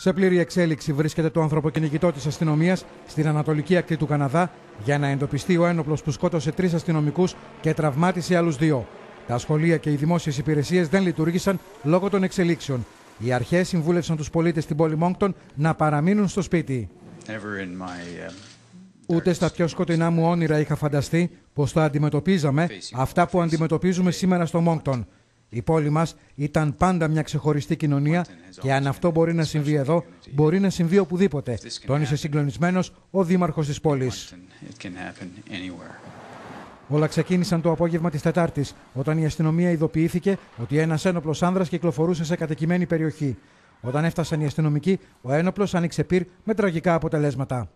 Σε πλήρη εξέλιξη βρίσκεται το ανθρωποκυνηγητό της αστυνομίας στην ανατολική ακτή του Καναδά για να εντοπιστεί ο ένοπλος που σκότωσε τρεις αστυνομικούς και τραυμάτισε άλλους δύο. Τα σχολεία και οι δημόσιες υπηρεσίες δεν λειτουργήσαν λόγω των εξελίξεων. Οι αρχές συμβούλευσαν τους πολίτες στην πόλη Μόγκτον να παραμείνουν στο σπίτι. Uh, Ούτε στα πιο σκοτεινά μου όνειρα είχα φανταστεί πως θα αντιμετωπίζαμε αυτά που αντιμετωπίζουμε σήμερα στο Μόγκτον. Η πόλη μας ήταν πάντα μια ξεχωριστή κοινωνία και αν αυτό μπορεί να συμβεί εδώ, μπορεί να συμβεί οπουδήποτε, τόνισε συγκλονισμένος ο δήμαρχος της πόλης. Όλα ξεκίνησαν το απόγευμα της Τετάρτης, όταν η αστυνομία ειδοποιήθηκε ότι ένας ένοπλος άνδρας κυκλοφορούσε σε κατοικημένη περιοχή. Όταν έφτασαν οι αστυνομικοί, ο ένοπλος άνοιξε πυρ με τραγικά αποτελέσματα.